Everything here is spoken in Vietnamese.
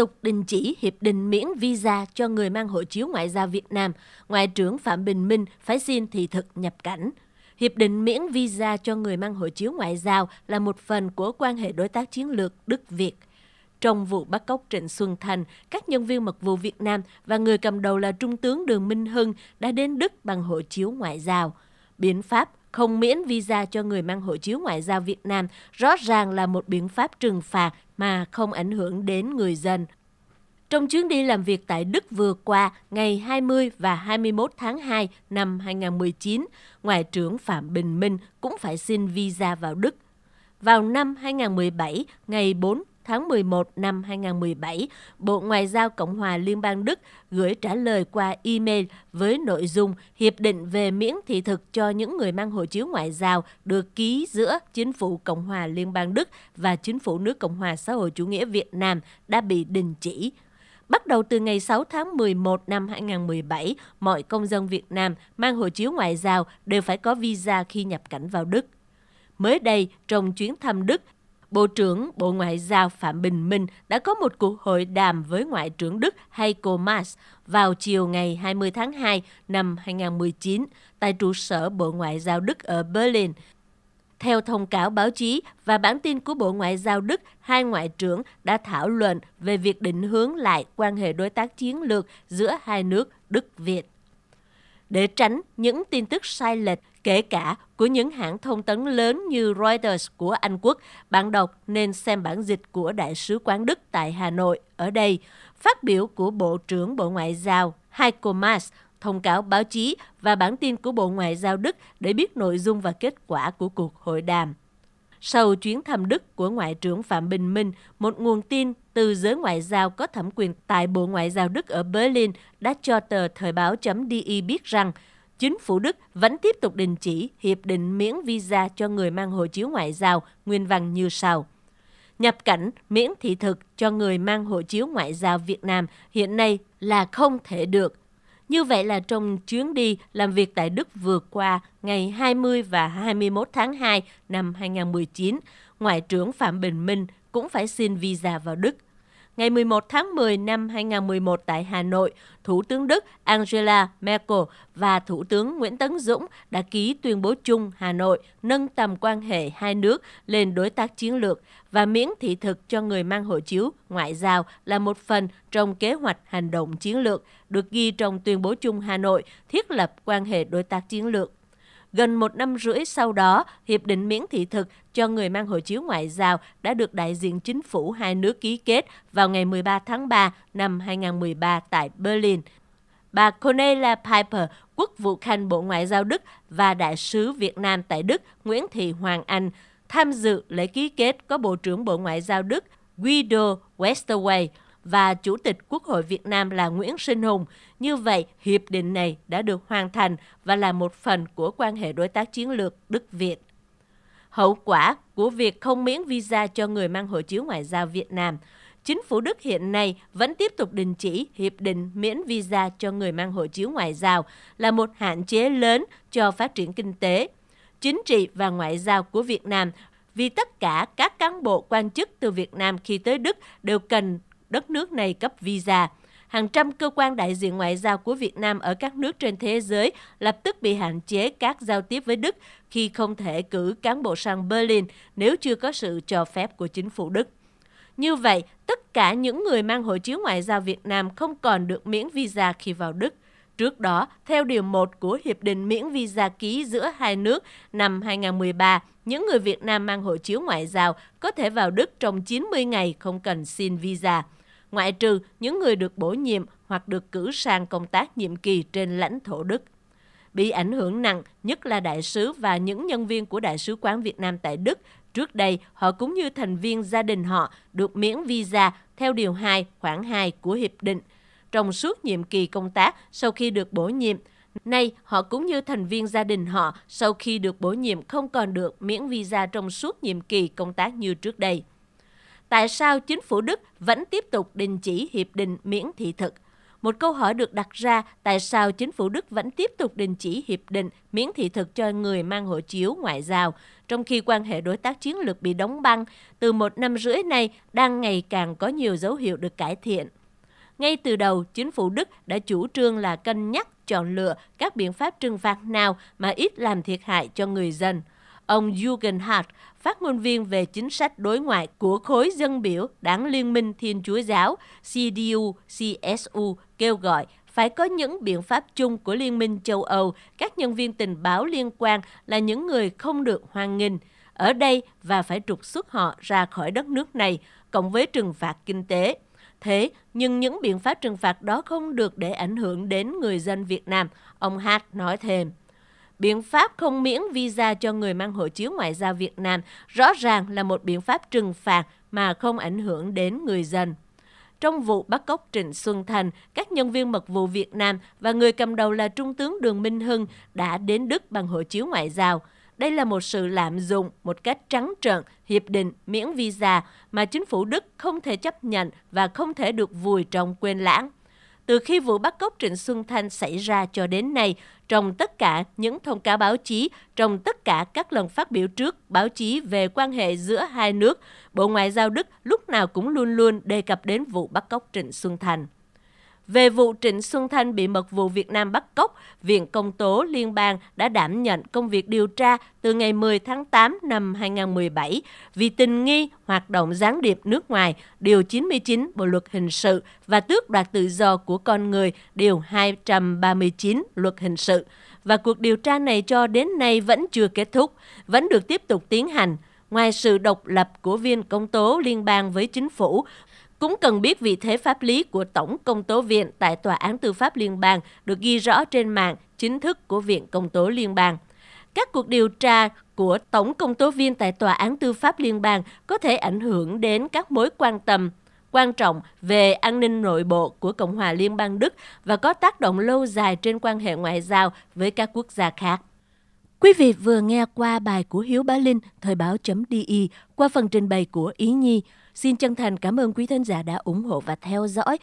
tục đình chỉ hiệp định miễn visa cho người mang hộ chiếu ngoại giao Việt Nam, Ngoại trưởng Phạm Bình Minh phải xin thị thực nhập cảnh. Hiệp định miễn visa cho người mang hộ chiếu ngoại giao là một phần của quan hệ đối tác chiến lược Đức-Việt. Trong vụ bắt cóc Trịnh Xuân Thành, các nhân viên mật vụ Việt Nam và người cầm đầu là Trung tướng Đường Minh Hưng đã đến Đức bằng hộ chiếu ngoại giao. Biện pháp không miễn visa cho người mang hộ chiếu ngoại giao Việt Nam rõ ràng là một biện pháp trừng phạt mà không ảnh hưởng đến người dân. Trong chuyến đi làm việc tại Đức vừa qua, ngày 20 và 21 tháng 2 năm 2019, Ngoại trưởng Phạm Bình Minh cũng phải xin visa vào Đức. Vào năm 2017, ngày 4 tháng 11 năm 2017, Bộ Ngoại giao Cộng hòa Liên bang Đức gửi trả lời qua email với nội dung Hiệp định về miễn thị thực cho những người mang hộ chiếu ngoại giao được ký giữa Chính phủ Cộng hòa Liên bang Đức và Chính phủ nước Cộng hòa xã hội chủ nghĩa Việt Nam đã bị đình chỉ Bắt đầu từ ngày 6 tháng 11 năm 2017, mọi công dân Việt Nam mang hộ chiếu ngoại giao đều phải có visa khi nhập cảnh vào Đức. Mới đây, trong chuyến thăm Đức, Bộ trưởng Bộ Ngoại giao Phạm Bình Minh đã có một cuộc hội đàm với Ngoại trưởng Đức Heiko Maas vào chiều ngày 20 tháng 2 năm 2019 tại trụ sở Bộ Ngoại giao Đức ở Berlin. Theo thông cáo báo chí và bản tin của Bộ Ngoại giao Đức, hai ngoại trưởng đã thảo luận về việc định hướng lại quan hệ đối tác chiến lược giữa hai nước Đức-Việt. Để tránh những tin tức sai lệch kể cả của những hãng thông tấn lớn như Reuters của Anh Quốc. Bạn đọc nên xem bản dịch của Đại sứ quán Đức tại Hà Nội. Ở đây, phát biểu của Bộ trưởng Bộ Ngoại giao Heiko Maas thông cáo báo chí và bản tin của Bộ Ngoại giao Đức để biết nội dung và kết quả của cuộc hội đàm. Sau chuyến thăm Đức của Ngoại trưởng Phạm Bình Minh, một nguồn tin từ giới ngoại giao có thẩm quyền tại Bộ Ngoại giao Đức ở Berlin đã cho tờ Thời báo.de biết rằng chính phủ Đức vẫn tiếp tục đình chỉ hiệp định miễn visa cho người mang hộ chiếu ngoại giao nguyên văn như sau. Nhập cảnh miễn thị thực cho người mang hộ chiếu ngoại giao Việt Nam hiện nay là không thể được. Như vậy là trong chuyến đi làm việc tại Đức vừa qua ngày 20 và 21 tháng 2 năm 2019, Ngoại trưởng Phạm Bình Minh cũng phải xin visa vào Đức – Ngày 11 tháng 10 năm 2011 tại Hà Nội, Thủ tướng Đức Angela Merkel và Thủ tướng Nguyễn Tấn Dũng đã ký tuyên bố chung Hà Nội nâng tầm quan hệ hai nước lên đối tác chiến lược và miễn thị thực cho người mang hộ chiếu ngoại giao là một phần trong kế hoạch hành động chiến lược được ghi trong tuyên bố chung Hà Nội thiết lập quan hệ đối tác chiến lược Gần một năm rưỡi sau đó, Hiệp định miễn thị thực cho người mang hộ chiếu ngoại giao đã được đại diện chính phủ hai nước ký kết vào ngày 13 tháng 3 năm 2013 tại Berlin. Bà Cornelia Piper, quốc vụ khanh Bộ Ngoại giao Đức và Đại sứ Việt Nam tại Đức Nguyễn Thị Hoàng Anh tham dự lễ ký kết có Bộ trưởng Bộ Ngoại giao Đức Guido Westerwey, và Chủ tịch Quốc hội Việt Nam là Nguyễn Sinh Hùng. Như vậy, hiệp định này đã được hoàn thành và là một phần của quan hệ đối tác chiến lược Đức-Việt. Hậu quả của việc không miễn visa cho người mang hộ chiếu ngoại giao Việt Nam Chính phủ Đức hiện nay vẫn tiếp tục đình chỉ hiệp định miễn visa cho người mang hộ chiếu ngoại giao là một hạn chế lớn cho phát triển kinh tế, chính trị và ngoại giao của Việt Nam vì tất cả các cán bộ quan chức từ Việt Nam khi tới Đức đều cần đất nước này cấp visa. Hàng trăm cơ quan đại diện ngoại giao của Việt Nam ở các nước trên thế giới lập tức bị hạn chế các giao tiếp với Đức khi không thể cử cán bộ sang Berlin nếu chưa có sự cho phép của chính phủ Đức. Như vậy, tất cả những người mang hộ chiếu ngoại giao Việt Nam không còn được miễn visa khi vào Đức. Trước đó, theo Điều 1 của Hiệp định miễn visa ký giữa hai nước năm 2013, những người Việt Nam mang hộ chiếu ngoại giao có thể vào Đức trong 90 ngày không cần xin visa ngoại trừ những người được bổ nhiệm hoặc được cử sang công tác nhiệm kỳ trên lãnh thổ Đức. Bị ảnh hưởng nặng nhất là đại sứ và những nhân viên của Đại sứ quán Việt Nam tại Đức. Trước đây, họ cũng như thành viên gia đình họ được miễn visa theo Điều 2 khoản 2 của Hiệp định. Trong suốt nhiệm kỳ công tác sau khi được bổ nhiệm, Nay, họ cũng như thành viên gia đình họ sau khi được bổ nhiệm không còn được miễn visa trong suốt nhiệm kỳ công tác như trước đây tại sao chính phủ Đức vẫn tiếp tục đình chỉ hiệp định miễn thị thực? Một câu hỏi được đặt ra tại sao chính phủ Đức vẫn tiếp tục đình chỉ hiệp định miễn thị thực cho người mang hộ chiếu ngoại giao, trong khi quan hệ đối tác chiến lược bị đóng băng từ một năm rưỡi nay đang ngày càng có nhiều dấu hiệu được cải thiện. Ngay từ đầu, chính phủ Đức đã chủ trương là cân nhắc chọn lựa các biện pháp trừng phạt nào mà ít làm thiệt hại cho người dân – Ông Jürgen Hart, phát ngôn viên về chính sách đối ngoại của khối dân biểu Đảng Liên minh Thiên Chúa Giáo CDU-CSU kêu gọi phải có những biện pháp chung của Liên minh châu Âu, các nhân viên tình báo liên quan là những người không được hoan nghênh ở đây và phải trục xuất họ ra khỏi đất nước này, cộng với trừng phạt kinh tế. Thế, nhưng những biện pháp trừng phạt đó không được để ảnh hưởng đến người dân Việt Nam, ông Hart nói thêm biện pháp không miễn visa cho người mang hộ chiếu ngoại giao Việt Nam rõ ràng là một biện pháp trừng phạt mà không ảnh hưởng đến người dân. Trong vụ bắt cóc Trịnh Xuân Thành, các nhân viên mật vụ Việt Nam và người cầm đầu là Trung tướng Đường Minh Hưng đã đến Đức bằng hộ chiếu ngoại giao. Đây là một sự lạm dụng một cách trắng trợn hiệp định miễn visa mà chính phủ Đức không thể chấp nhận và không thể được vùi trong quên lãng. Từ khi vụ bắt cóc Trịnh Xuân Thanh xảy ra cho đến nay, trong tất cả những thông cáo báo chí, trong tất cả các lần phát biểu trước báo chí về quan hệ giữa hai nước, Bộ Ngoại giao Đức lúc nào cũng luôn luôn đề cập đến vụ bắt cóc Trịnh Xuân Thanh. Về vụ Trịnh Xuân Thanh bị mật vụ Việt Nam bắt cóc, Viện Công tố Liên bang đã đảm nhận công việc điều tra từ ngày 10 tháng 8 năm 2017 vì tình nghi hoạt động gián điệp nước ngoài, Điều 99 Bộ Luật Hình sự và tước đoạt tự do của con người, Điều 239 Luật Hình sự. Và cuộc điều tra này cho đến nay vẫn chưa kết thúc, vẫn được tiếp tục tiến hành. Ngoài sự độc lập của viên công tố liên bang với chính phủ, cũng cần biết vị thế pháp lý của Tổng Công tố Viện tại Tòa án Tư pháp Liên bang được ghi rõ trên mạng chính thức của Viện Công tố Liên bang. Các cuộc điều tra của Tổng Công tố viên tại Tòa án Tư pháp Liên bang có thể ảnh hưởng đến các mối quan tâm quan trọng về an ninh nội bộ của Cộng hòa Liên bang Đức và có tác động lâu dài trên quan hệ ngoại giao với các quốc gia khác. Quý vị vừa nghe qua bài của Hiếu Bá Linh, Thời báo.de qua phần trình bày của Ý Nhi. Xin chân thành cảm ơn quý thân giả đã ủng hộ và theo dõi.